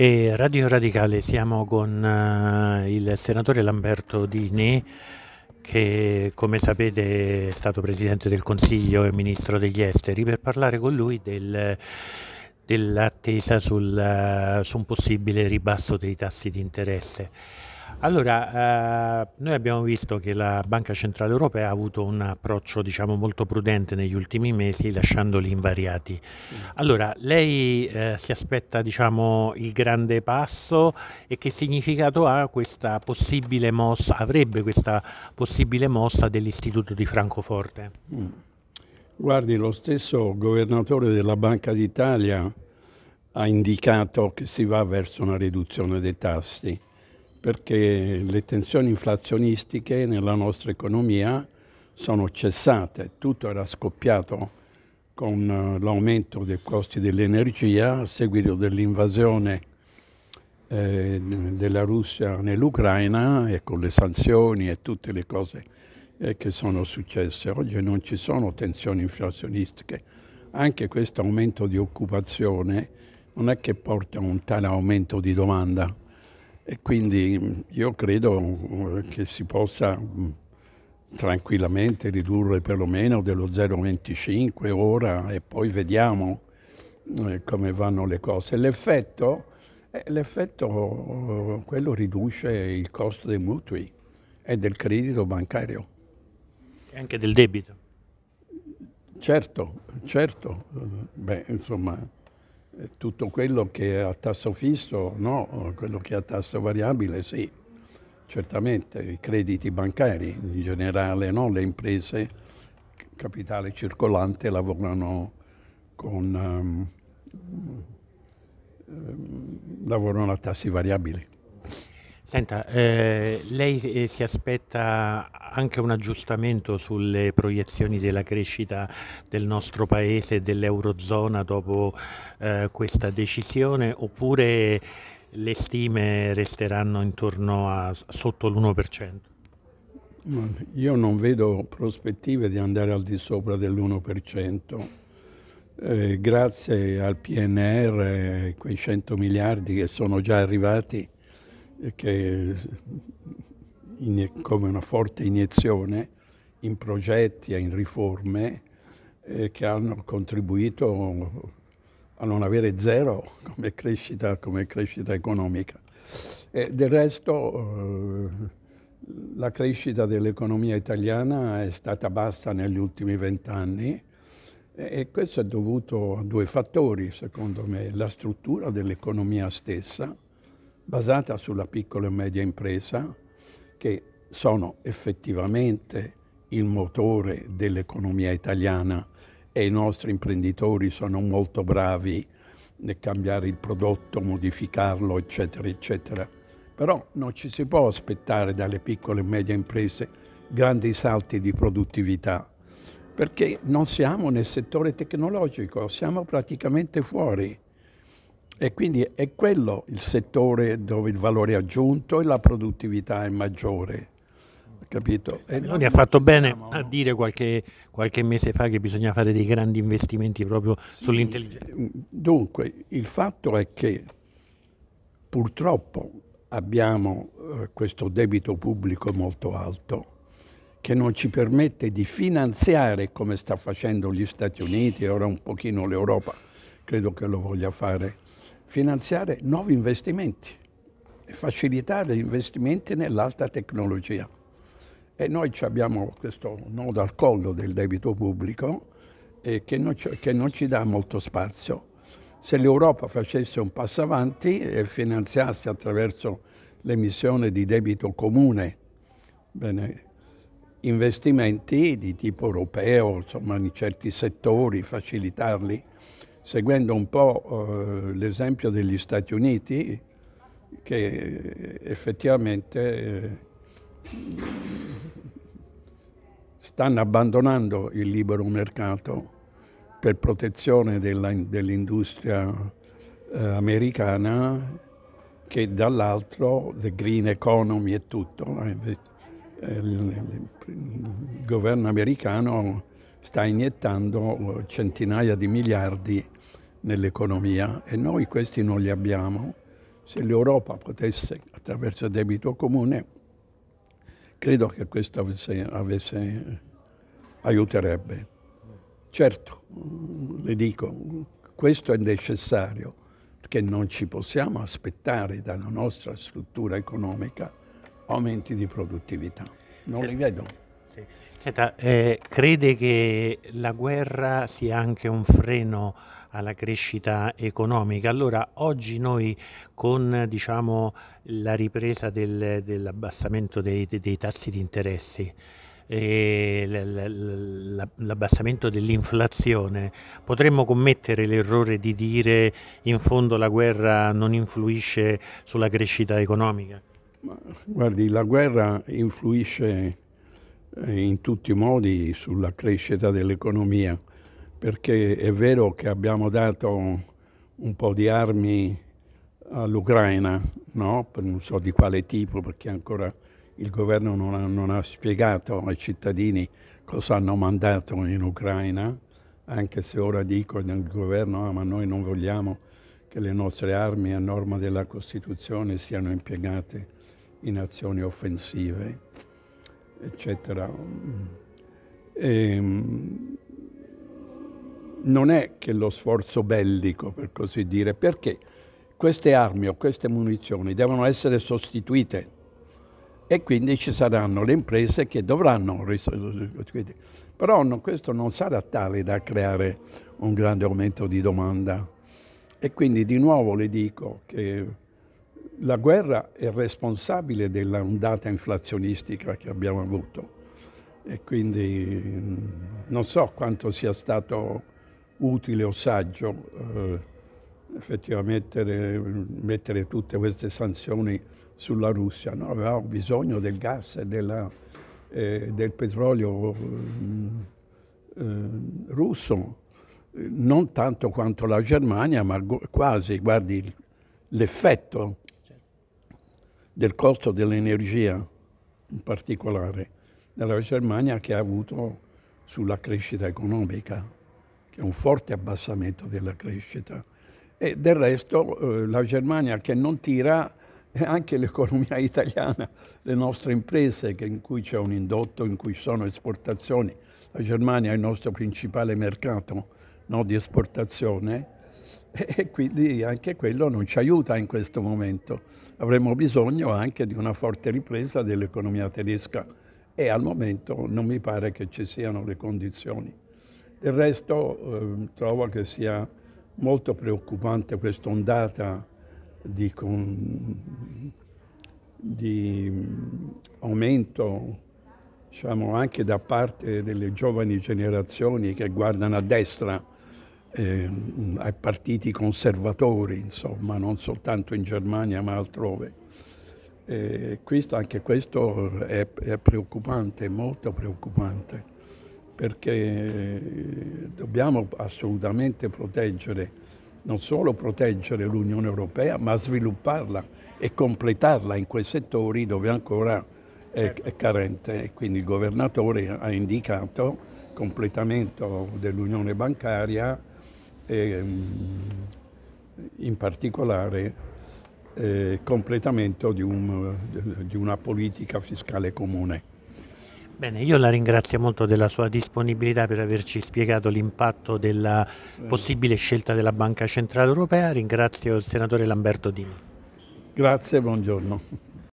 E Radio Radicale siamo con uh, il senatore Lamberto Dini che come sapete è stato Presidente del Consiglio e Ministro degli Esteri per parlare con lui del, dell'attesa sul, uh, su un possibile ribasso dei tassi di interesse. Allora, eh, noi abbiamo visto che la Banca Centrale Europea ha avuto un approccio diciamo, molto prudente negli ultimi mesi, lasciandoli invariati. Mm. Allora, lei eh, si aspetta diciamo, il grande passo e che significato ha questa possibile mossa, avrebbe questa possibile mossa dell'Istituto di Francoforte? Mm. Guardi, lo stesso governatore della Banca d'Italia ha indicato che si va verso una riduzione dei tassi perché le tensioni inflazionistiche nella nostra economia sono cessate, tutto era scoppiato con eh, l'aumento dei costi dell'energia a seguito dell'invasione eh, della Russia nell'Ucraina e con le sanzioni e tutte le cose eh, che sono successe. Oggi non ci sono tensioni inflazionistiche, anche questo aumento di occupazione non è che porta a un tale aumento di domanda e quindi mm, io credo mm, che si possa mm, tranquillamente ridurre perlomeno dello 0,25 ora e poi vediamo eh, come vanno le cose. L'effetto, eh, l'effetto eh, quello riduce il costo dei mutui e del credito bancario. E anche del debito. Certo, certo. Beh, insomma, eh, tutto quello che è a tasso fisso no, quello che è a tasso variabile sì, certamente i crediti bancari in generale, no? le imprese capitale circolante lavorano con um, lavorano a tassi variabili. Senta, eh, lei eh, si aspetta anche un aggiustamento sulle proiezioni della crescita del nostro Paese e dell'Eurozona dopo eh, questa decisione oppure le stime resteranno intorno a sotto l'1%? Io non vedo prospettive di andare al di sopra dell'1%. Eh, grazie al PNR, quei 100 miliardi che sono già arrivati, che come una forte iniezione in progetti e in riforme eh, che hanno contribuito a non avere zero come crescita, come crescita economica. E del resto eh, la crescita dell'economia italiana è stata bassa negli ultimi vent'anni e questo è dovuto a due fattori, secondo me, la struttura dell'economia stessa, basata sulla piccola e media impresa, che sono effettivamente il motore dell'economia italiana e i nostri imprenditori sono molto bravi nel cambiare il prodotto, modificarlo, eccetera, eccetera. Però non ci si può aspettare dalle piccole e medie imprese grandi salti di produttività, perché non siamo nel settore tecnologico, siamo praticamente fuori. E quindi è quello il settore dove il valore aggiunto e la produttività è maggiore. Capito? E eh, Meloni ha fatto bene a dire qualche, qualche, mese fa che bisogna fare dei grandi investimenti proprio sì. sull'intelligenza. Mm, dunque, il fatto è che purtroppo abbiamo eh, questo debito pubblico molto alto che non ci permette di finanziare come sta facendo gli Stati Uniti e ora un pochino l'Europa, credo che lo voglia fare, finanziare nuovi investimenti e facilitare gli investimenti nell'alta tecnologia. E noi abbiamo questo nodo al collo del debito pubblico eh, che, non che, non ci, dà molto spazio. Se l'Europa facesse un passo avanti e finanziasse attraverso l'emissione di debito comune bene, investimenti di tipo europeo, insomma in certi settori, facilitarli, seguendo un po' eh, l'esempio degli Stati Uniti, che eh, effettivamente eh, stanno abbandonando il libero mercato per protezione dell'industria dell americana che dall'altro the green economy e tutto. Il, governo americano sta iniettando centinaia di miliardi nell'economia e noi questi non li abbiamo. Se l'Europa potesse, attraverso il debito comune, credo che questo avesse, avesse, aiuterebbe. Certo, mm, le dico, questo è necessario, perché non ci possiamo aspettare dalla nostra struttura economica aumenti di produttività. Non li vedo. Sì. Senta, eh, crede che la guerra sia anche un freno alla crescita economica. Allora oggi noi con diciamo, la ripresa del, dell'abbassamento dei, dei, tassi di interessi, l'abbassamento dell'inflazione, potremmo commettere l'errore di dire in fondo la guerra non influisce sulla crescita economica? Ma, guardi, la guerra influisce in tutti i modi sulla crescita dell'economia, perché è vero che abbiamo dato un po' di armi all'Ucraina, no? non so di quale tipo, perché ancora il governo non ha, non ha spiegato ai cittadini cosa hanno mandato in Ucraina, anche se ora dicono il governo, ah, ma noi non vogliamo che le nostre armi a norma della Costituzione siano impiegate in azioni offensive eccetera. E, ehm, non è che lo sforzo bellico, per così dire, perché queste armi o queste munizioni devono essere sostituite e quindi ci saranno le imprese che dovranno risostituire. Però no, questo non sarà tale da creare un grande aumento di domanda. E quindi di nuovo le dico che la guerra è responsabile dell'ondata inflazionistica che abbiamo avuto e quindi non so quanto sia stato utile o saggio eh, effettivamente eh, mettere tutte queste sanzioni sulla Russia. No? Avevamo bisogno del gas e eh, del petrolio eh, eh russo, eh, non tanto quanto la Germania, ma quasi, guardi l'effetto del costo dell'energia in particolare della Germania che ha avuto sulla crescita economica, che è un forte abbassamento della crescita. E del resto eh, la Germania che non tira è anche l'economia italiana, le nostre imprese in cui c'è un indotto, in cui sono esportazioni. La Germania è il nostro principale mercato no, di esportazione e quindi anche quello non ci aiuta in questo momento. Avremo bisogno anche di una forte ripresa dell'economia tedesca e al momento non mi pare che ci siano le condizioni. Del resto eh, trovo che sia molto preoccupante questa ondata di, di mm, aumento diciamo, anche da parte delle giovani generazioni che guardano a destra eh, ai partiti conservatori, insomma, non soltanto in Germania ma altrove. Eh, questo, anche questo è, è preoccupante, molto preoccupante, perché eh, dobbiamo assolutamente proteggere, non solo proteggere l'Unione Europea, ma svilupparla e completarla in quei settori dove ancora è, certo. è carente. Quindi il governatore ha indicato completamento dell'unione bancaria, e ehm, in particolare eh, completamento di, un, di una politica fiscale comune. Bene, io la ringrazio molto della sua disponibilità per averci spiegato l'impatto della possibile scelta della Banca Centrale Europea. Ringrazio il senatore Lamberto Dini. Grazie, buongiorno.